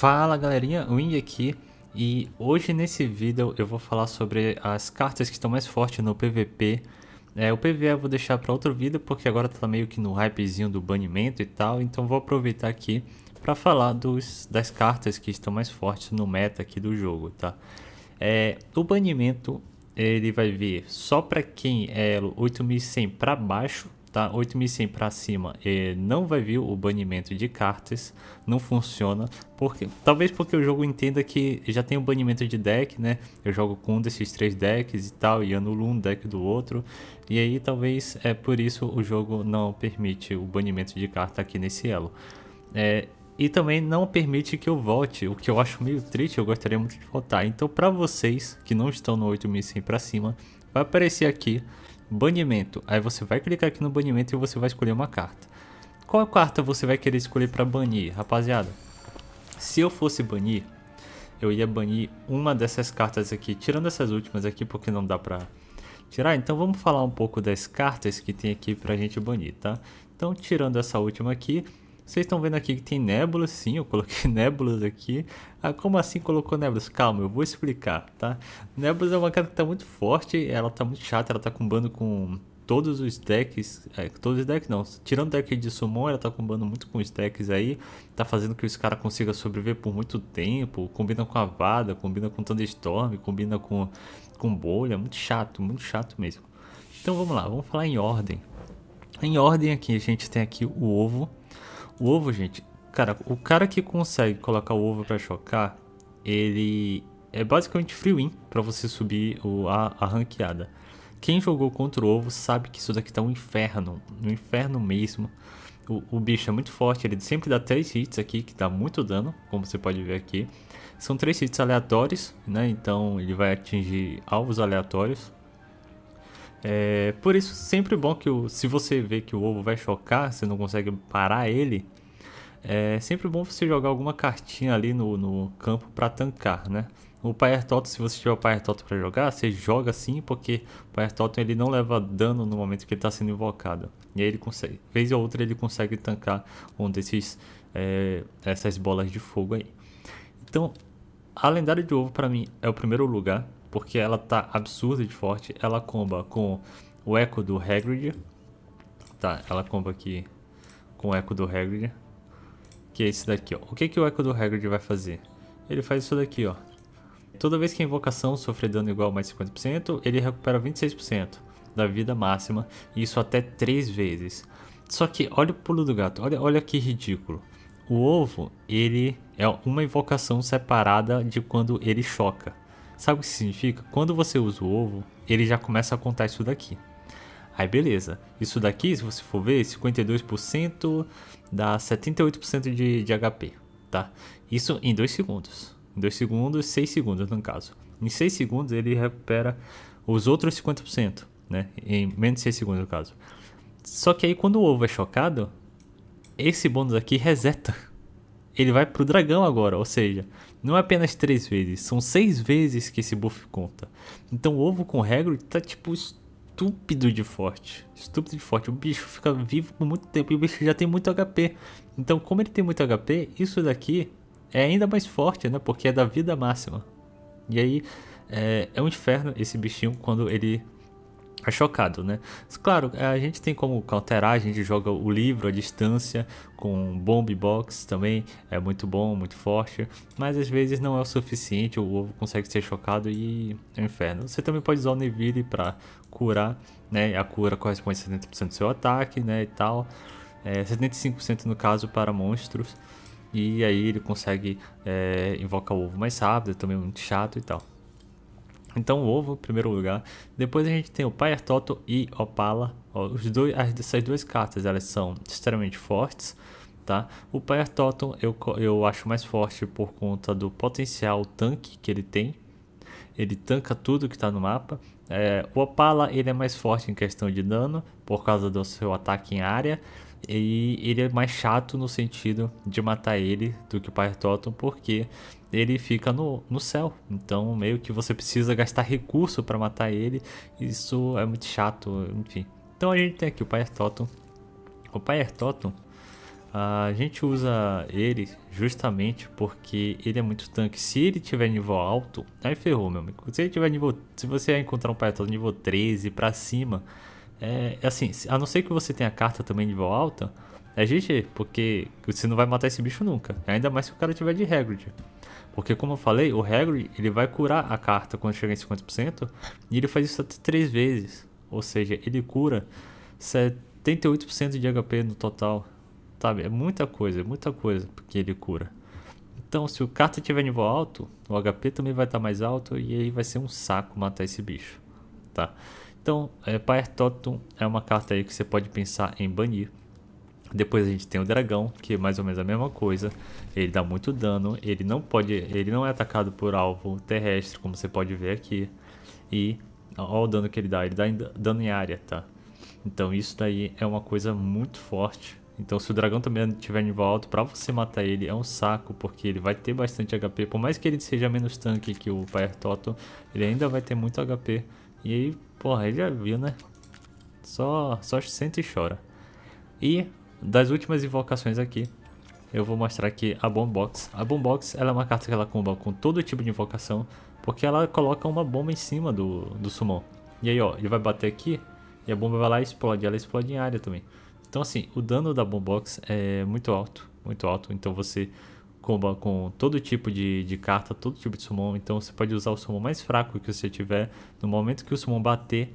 Fala galerinha, Wing aqui e hoje nesse vídeo eu vou falar sobre as cartas que estão mais fortes no PVP. É, o PVE eu vou deixar para outro vídeo porque agora tá meio que no hypezinho do banimento e tal, então vou aproveitar aqui para falar dos, das cartas que estão mais fortes no meta aqui do jogo, tá? É, o banimento ele vai vir só para quem é 8100 para baixo tá? 8100 para cima e não vai vir o banimento de cartas, não funciona, porque talvez porque o jogo entenda que já tem o banimento de deck, né? Eu jogo com um desses três decks e tal, e anulo um deck do outro, e aí talvez é por isso o jogo não permite o banimento de carta aqui nesse elo. É, e também não permite que eu volte, o que eu acho meio triste, eu gostaria muito de voltar. Então, para vocês que não estão no 8100 para cima, vai aparecer aqui banimento. Aí você vai clicar aqui no banimento e você vai escolher uma carta. Qual carta você vai querer escolher para banir, rapaziada? Se eu fosse banir, eu ia banir uma dessas cartas aqui, tirando essas últimas aqui porque não dá para tirar. Então vamos falar um pouco das cartas que tem aqui para a gente banir, tá? Então tirando essa última aqui, vocês estão vendo aqui que tem nébulas, sim, eu coloquei nébulas aqui. Ah, como assim colocou nébulas? Calma, eu vou explicar, tá? Nébulas é uma carta que tá muito forte, ela está muito chata, ela está combando com todos os decks, é, todos os decks não, tirando o deck de Summon, ela tá combando muito com os decks aí, tá fazendo que os caras consigam sobreviver por muito tempo, combina com a Vada, combina com Thunderstorm, combina com, com Bolha, muito chato, muito chato mesmo. Então vamos lá, vamos falar em ordem. Em ordem aqui, a gente tem aqui o ovo, o ovo, gente, cara, o cara que consegue colocar o ovo para chocar, ele é basicamente free para você subir o, a, a ranqueada. Quem jogou contra o ovo sabe que isso daqui tá um inferno, um inferno mesmo. O, o, bicho é muito forte, ele sempre dá 3 hits aqui, que dá muito dano, como você pode ver aqui. São 3 hits aleatórios, né? Então ele vai atingir alvos aleatórios. É, por isso, sempre bom que o, se você vê que o ovo vai chocar, você não consegue parar ele, é sempre bom você jogar alguma cartinha ali no, no campo para tancar, né? O Pyre Totem, se você tiver o Pyre Totem para jogar, você joga sim, porque o Pyre Totem ele não leva dano no momento que ele está sendo invocado. E aí ele consegue, vez ou outra ele consegue tancar um desses, é, essas bolas de fogo aí. Então, a lendária de ovo para mim é o primeiro lugar, porque ela tá absurda de forte. Ela comba com o eco do Hagrid, tá? Ela comba aqui com o eco do Hagrid, que é esse daqui, ó. O que, que o Echo do Hagrid vai fazer? Ele faz isso daqui, ó. Toda vez que a invocação sofre dano igual a mais 50%, ele recupera 26% da vida máxima, e isso até 3 vezes. Só que olha o pulo do gato, olha, olha que ridículo. O ovo, ele é uma invocação separada de quando ele choca. Sabe o que significa? Quando você usa o ovo, ele já começa a contar isso daqui. Aí beleza. Isso daqui, se você for ver, 52% dá 78% de, de HP, tá? Isso em 2 segundos. Em 2 segundos, 6 segundos no caso. Em 6 segundos ele recupera os outros 50%, né? Em menos de 6 segundos no caso. Só que aí quando o ovo é chocado, esse bônus aqui reseta. Ele vai pro dragão agora, ou seja, não é apenas três vezes, são seis vezes que esse buff conta. Então o ovo com regra tá tipo estúpido de forte. Estúpido de forte. O bicho fica vivo por muito tempo e o bicho já tem muito HP. Então, como ele tem muito HP, isso daqui é ainda mais forte, né? Porque é da vida máxima. E aí, é, é um inferno esse bichinho quando ele é chocado, né? Mas, claro, é, a gente tem como counterar, a gente joga o livro à distância com bomb box também, é muito bom, muito forte, mas às vezes não é o suficiente, o ovo consegue ser chocado e é um inferno. Você também pode usar o Neville para curar, né? A cura corresponde a 70% do seu ataque, né, e tal. É, 75% no caso para monstros. E aí ele consegue é, invocar o ovo mais rápido, é também muito chato e tal. Então, o ovo, primeiro lugar. Depois a gente tem o Pyre Toto e Opala. os dois, essas duas cartas elas são extremamente fortes. Tá? O Pyre Toto eu, eu acho mais forte por conta do potencial tanque que ele tem. Ele tanca tudo que está no mapa. É, o Opala ele é mais forte em questão de dano por causa do seu ataque em área e ele é mais chato no sentido de matar ele do que o Pyrototum porque ele fica no, no céu, então meio que você precisa gastar recurso para matar ele, isso é muito chato, enfim. Então a gente tem aqui o Pyrototum. O Pyrototum a gente usa ele justamente porque ele é muito tanque. Se ele tiver nível alto, aí ferrou, meu amigo. Se ele tiver nível. Se você encontrar um Python nível 13 para cima, é, é assim, a não ser que você tenha carta também nível alta, é GG, porque você não vai matar esse bicho nunca. Ainda mais se o cara tiver de Hagrid. Porque como eu falei, o Hagrid ele vai curar a carta quando chegar em 50% e ele faz isso até 3 vezes. Ou seja, ele cura 78% de HP no total sabe? É muita coisa, é muita coisa que ele cura. Então, se o carta tiver nível alto, o HP também vai estar tá mais alto e aí vai ser um saco matar esse bicho, tá? Então, é, é uma carta aí que você pode pensar em banir. Depois a gente tem o dragão, que é mais ou menos a mesma coisa. Ele dá muito dano, ele não pode, ele não é atacado por alvo terrestre, como você pode ver aqui. E olha o dano que ele dá, ele dá dano em área, tá? Então isso daí é uma coisa muito forte então se o dragão também tiver nível alto, pra você matar ele é um saco, porque ele vai ter bastante HP. Por mais que ele seja menos tanque que o Pyre Total, ele ainda vai ter muito HP. E aí, porra, ele já viu, né? Só, só sente e chora. E das últimas invocações aqui, eu vou mostrar aqui a box. A Bombox ela é uma carta que ela comba com todo tipo de invocação, porque ela coloca uma bomba em cima do, do Summon. E aí, ó, ele vai bater aqui e a bomba vai lá e explode. Ela explode em área também. Então, assim, o dano da box é muito alto, muito alto. Então, você comba com todo tipo de, de carta, todo tipo de summon. Então, você pode usar o summon mais fraco que você tiver. No momento que o summon bater,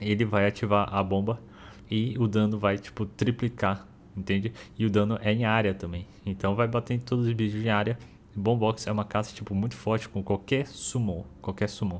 ele vai ativar a bomba e o dano vai, tipo, triplicar, entende? E o dano é em área também. Então, vai bater em todos os bichos em área. box é uma carta, tipo, muito forte com qualquer summon, qualquer summon.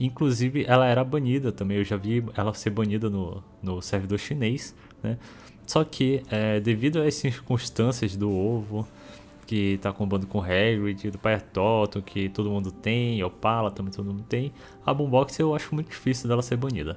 Inclusive, ela era banida também. Eu já vi ela ser banida no, no servidor chinês né? Só que, é, devido às circunstâncias do ovo, que tá combando com o Hagrid, do Pai Toto, que todo mundo tem, Opala também todo mundo tem, a Boombox eu acho muito difícil dela ser banida.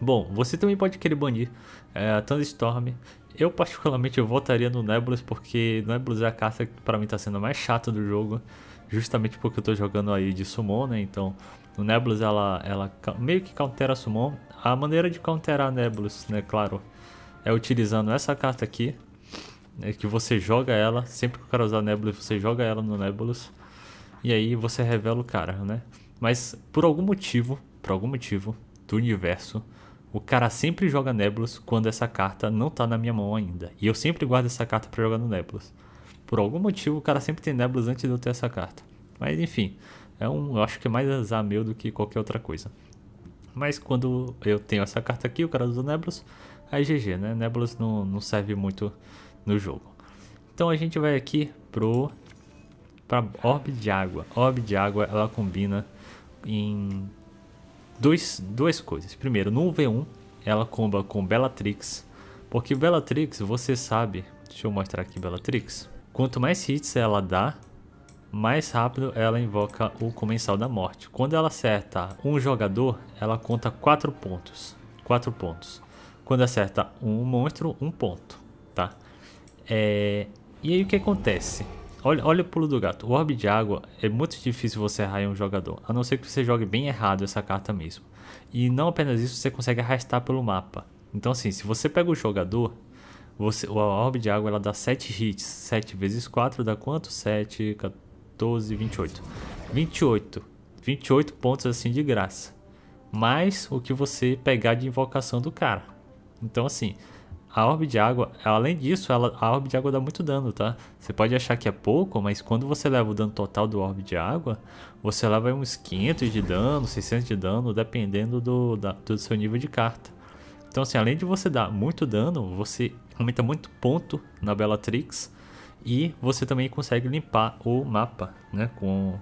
Bom, você também pode querer banir é, a Thunderstorm. Eu particularmente eu votaria no Nebulous porque Nebulous é a carta que para mim tá sendo a mais chata do jogo, justamente porque eu tô jogando aí de Summon, né? Então, o Nebulous ela, ela meio que countera a Summon. A maneira de counterar a Nebulous, né, claro, é utilizando essa carta aqui, né, que você joga ela, sempre que o cara usar Nebulous, você joga ela no Nebulous, e aí você revela o cara, né? Mas por algum motivo, por algum motivo do universo, o cara sempre joga Nebulous quando essa carta não tá na minha mão ainda. E eu sempre guardo essa carta para jogar no Nebulous. Por algum motivo, o cara sempre tem Nebulous antes de eu ter essa carta. Mas enfim, é um, eu acho que é mais azar meu do que qualquer outra coisa. Mas quando eu tenho essa carta aqui, o cara usa Nebulous, aí GG, né? Nebulous não, não serve muito no jogo. Então a gente vai aqui pro para orbe de água. Orbe de água ela combina em dois, duas coisas. Primeiro, no V1 ela comba com Bellatrix, porque Bellatrix, você sabe, deixa eu mostrar aqui Bellatrix. Quanto mais hits ela dá, mais rápido ela invoca o Comensal da Morte. Quando ela acerta um jogador, ela conta 4 pontos. 4 pontos. Quando acerta um monstro, um ponto, tá? É... E aí o que acontece? Olha, olha o pulo do gato. O orbe de água é muito difícil você errar em um jogador, a não ser que você jogue bem errado essa carta mesmo. E não apenas isso, você consegue arrastar pelo mapa. Então assim, se você pega o jogador, você, o orbe de água ela dá 7 hits. 7 vezes 4 dá quanto? 7, 14, 28. 28. 28 pontos assim de graça. Mais o que você pegar de invocação do cara. Então, assim, a orbe de água, além disso, ela, a orbe de água dá muito dano, tá? Você pode achar que é pouco, mas quando você leva o dano total do orbe de água, você leva uns 500 de dano, 600 de dano, dependendo do, da, do seu nível de carta. Então, assim, além de você dar muito dano, você aumenta muito ponto na Bellatrix e você também consegue limpar o mapa, né? Com,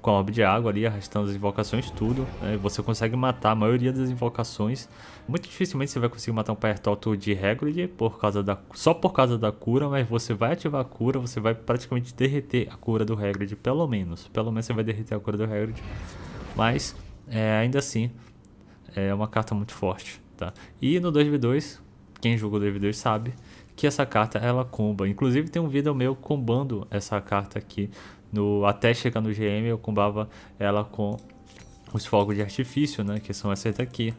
com a orbe de água ali, arrastando as invocações, tudo. Né? Você consegue matar a maioria das invocações. Muito dificilmente você vai conseguir matar um Paertoto de Hagrid por causa da, só por causa da cura, mas você vai ativar a cura, você vai praticamente derreter a cura do Hagrid, pelo menos. Pelo menos você vai derreter a cura do Hagrid. Mas, é, ainda assim, é uma carta muito forte, tá? E no 2v2, quem jogou 2v2 sabe que essa carta ela comba. Inclusive tem um vídeo meu combando essa carta aqui no até chegar no GM eu combava ela com os fogos de artifício, né, que são essa daqui.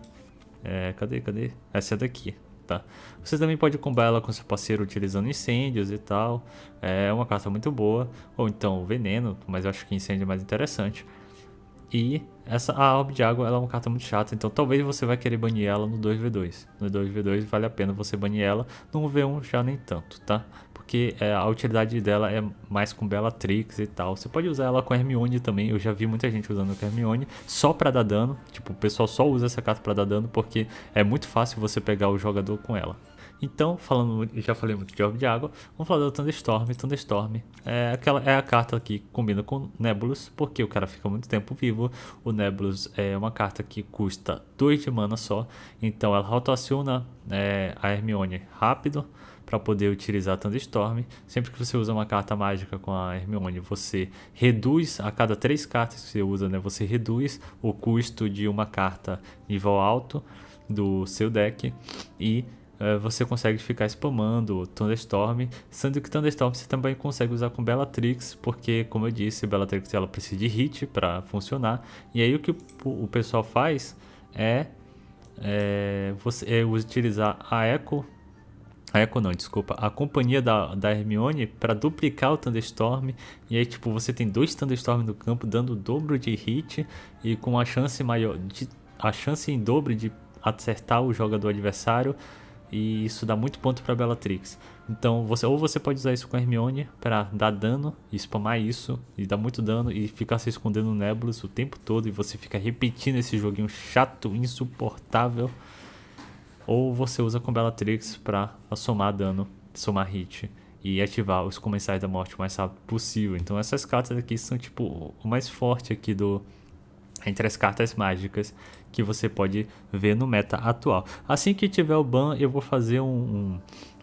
É, cadê, cadê? Essa daqui. Tá. Você também pode combar ela com seu parceiro utilizando incêndios e tal. É uma carta muito boa. Ou então veneno, mas eu acho que incêndio é mais interessante. E essa a de água ela é uma carta muito chata, então talvez você vai querer banir ela no 2v2. No 2v2 vale a pena você banir ela, no V1 já nem tanto, tá? Porque é, a utilidade dela é mais com Bellatrix e tal. Você pode usar ela com Hermione também, eu já vi muita gente usando com Hermione, só pra dar dano. Tipo, o pessoal só usa essa carta pra dar dano porque é muito fácil você pegar o jogador com ela. Então, falando, já falei muito de Orbe de Água, vamos falar do Thunderstorm. Thunderstorm é, aquela, é a carta que combina com Nebulus, porque o cara fica muito tempo vivo. O Nebulus é uma carta que custa 2 de mana só, então ela rotaciona é, a Hermione rápido para poder utilizar Thunderstorm. Sempre que você usa uma carta mágica com a Hermione, você reduz a cada três cartas que você usa, né? Você reduz o custo de uma carta nível alto do seu deck e eh, você consegue ficar spamando Thunderstorm, sendo que Thunderstorm você também consegue usar com Bellatrix, porque como eu disse, Bellatrix ela precisa de hit para funcionar. E aí o que o pessoal faz é, é você é utilizar a Echo, a Echo não, desculpa, a companhia da, da Hermione para duplicar o Thunderstorm. E aí tipo você tem dois Thunderstorm no campo dando o dobro de hit e com a chance maior de, a chance em dobro de acertar o jogador adversário e isso dá muito ponto para Bellatrix. Então, você ou você pode usar isso com Hermione para dar dano e spamar isso e dar muito dano e ficar se escondendo no Nebulous o tempo todo e você fica repetindo esse joguinho chato, insuportável. Ou você usa com Bellatrix para somar dano, somar hit e ativar os comensais da morte o mais rápido possível. Então essas cartas aqui são tipo o mais forte aqui do entre as cartas mágicas que você pode ver no meta atual. Assim que tiver o ban, eu vou fazer um,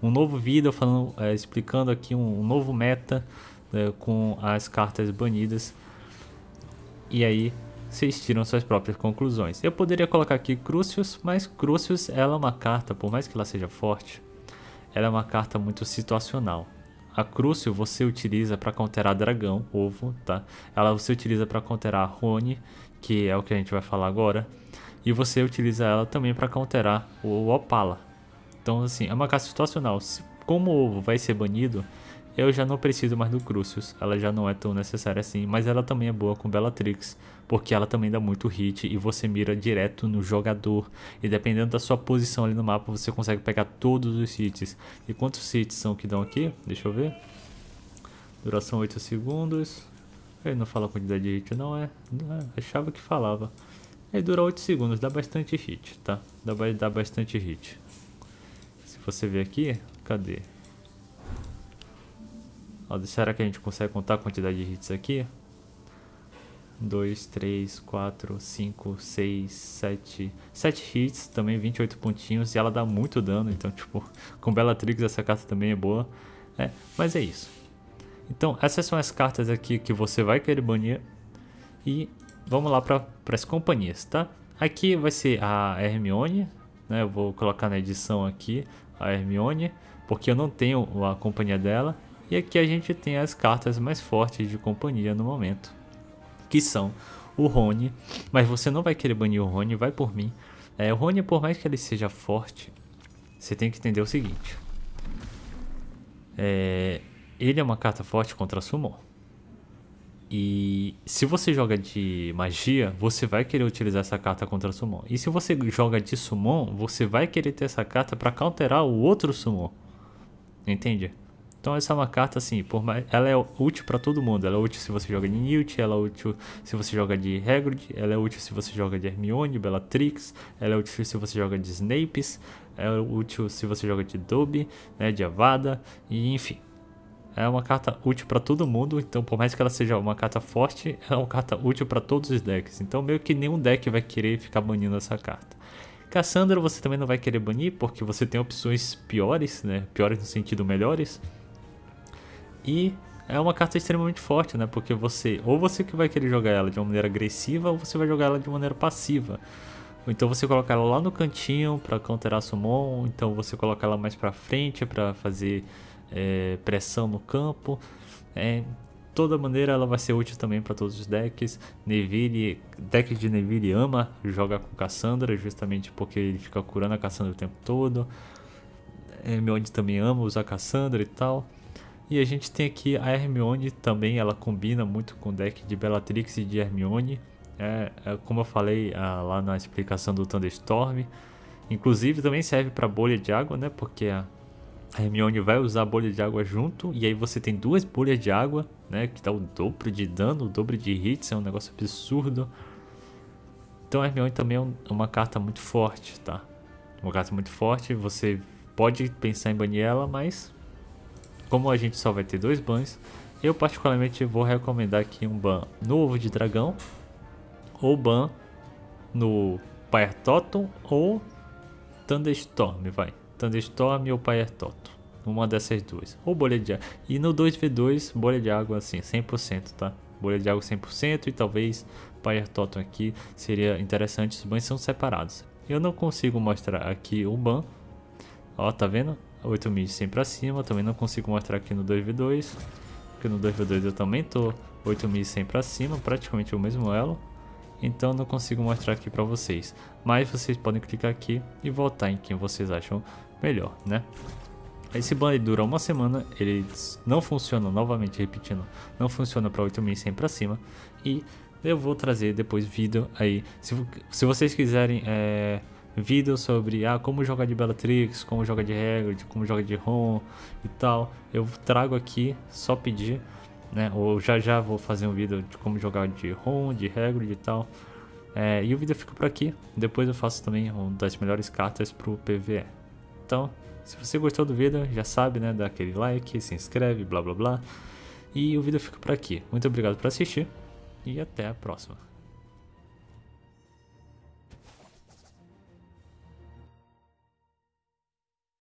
um, um novo vídeo falando, é, explicando aqui um, um novo meta né, com as cartas banidas. E aí vocês tiram suas próprias conclusões. Eu poderia colocar aqui Crucius, mas Crucius ela é uma carta, por mais que ela seja forte, ela é uma carta muito situacional. A Crucio você utiliza para counterar dragão, ovo, tá? Ela você utiliza para counterar Rony que é o que a gente vai falar agora, e você utiliza ela também para counterar o Opala. Então, assim, é uma caça situacional. Como o ovo vai ser banido, eu já não preciso mais do Crucius, ela já não é tão necessária assim, mas ela também é boa com Bellatrix, porque ela também dá muito hit e você mira direto no jogador, e dependendo da sua posição ali no mapa, você consegue pegar todos os hits. E quantos hits são que dão aqui? Deixa eu ver. Duração 8 segundos. Ele não fala a quantidade de hit, não é? é achava que falava. Ele dura 8 segundos, dá bastante hit, tá? Dá, dá bastante hit. Se você ver aqui, cadê? Ó, será que a gente consegue contar a quantidade de hits aqui? 2, 3, 4, 5, 6, 7. 7 hits, também 28 pontinhos. E ela dá muito dano, então, tipo, com Bellatrix essa carta também é boa. É, mas é isso. Então, essas são as cartas aqui que você vai querer banir. E vamos lá para as companhias, tá? Aqui vai ser a Hermione, né? Eu vou colocar na edição aqui a Hermione, porque eu não tenho a companhia dela. E aqui a gente tem as cartas mais fortes de companhia no momento, que são o Rony. Mas você não vai querer banir o Rony, vai por mim. É, o Rony, por mais que ele seja forte, você tem que entender o seguinte. É, ele é uma carta forte contra Summon. E se você joga de magia, você vai querer utilizar essa carta contra Summon. E se você joga de Summon, você vai querer ter essa carta para counterar o outro Summon. Entende? Então essa é uma carta assim, por mais, ela é útil para todo mundo. Ela é útil se você joga de Newt, ela é útil se você joga de Hagrid, ela é útil se você joga de Hermione, Bellatrix, ela é útil se você joga de Snapes, ela é útil se você joga de Dobby, né, de Avada, e enfim. É uma carta útil para todo mundo, então por mais que ela seja uma carta forte, é uma carta útil para todos os decks. Então meio que nenhum deck vai querer ficar banindo essa carta. Cassandra você também não vai querer banir, porque você tem opções piores, né? Piores no sentido melhores. E é uma carta extremamente forte, né? Porque você, ou você que vai querer jogar ela de uma maneira agressiva, ou você vai jogar ela de maneira passiva. Ou então você coloca ela lá no cantinho para counterar summon, então você coloca ela mais para frente para fazer é, pressão no campo. É, toda maneira ela vai ser útil também para todos os decks. Neville, deck de Neville ama jogar com Cassandra, justamente porque ele fica curando a Cassandra o tempo todo. É, Hermione também ama usar Cassandra e tal. E a gente tem aqui a Hermione também, ela combina muito com o deck de Bellatrix e de Hermione. É, é como eu falei ah, lá na explicação do Thunderstorm. Inclusive também serve para bolha de água, né? Porque a a Hermione vai usar a bolha de água junto, e aí você tem duas bolhas de água, né? Que dá o dobro de dano, o dobro de hits, é um negócio absurdo. Então a Hermione também é uma carta muito forte, tá? Uma carta muito forte, você pode pensar em banir ela, mas como a gente só vai ter dois bans, eu particularmente vou recomendar aqui um ban no Ovo de Dragão, ou ban no Pyre Totem, ou Thunderstorm, vai. Thunderstorm ou Pyre Toto. Uma dessas duas. Ou bolha de água. E no 2v2, bolha de água assim, 100%, tá? Bolha de água 100% e talvez Pyre é Toto aqui seria interessante. Os bans são separados. Eu não consigo mostrar aqui o ban. Ó, tá vendo? 8 mil sempre acima. Também não consigo mostrar aqui no 2v2. Porque no 2v2 eu também tô 8 mil sempre acima, praticamente o mesmo elo então não consigo mostrar aqui pra vocês. Mas vocês podem clicar aqui e votar em quem vocês acham melhor, né? Esse ban dura uma semana, ele não funciona, novamente repetindo, não funciona para 8100 para cima. E eu vou trazer depois vídeo aí, se, se vocês quiserem é, vídeo sobre ah, como jogar de Bellatrix, como jogar de Hagrid, como jogar de Ron e tal. Eu trago aqui, só pedir, né? Ou já já vou fazer um vídeo de como jogar de Ron, de Hagrid e tal. É, e o vídeo fica por aqui, depois eu faço também um das melhores cartas para o PvE. Então, se você gostou do vídeo, já sabe, né? Dá aquele like, se inscreve, blá blá blá. E o vídeo fica por aqui. Muito obrigado por assistir e até a próxima.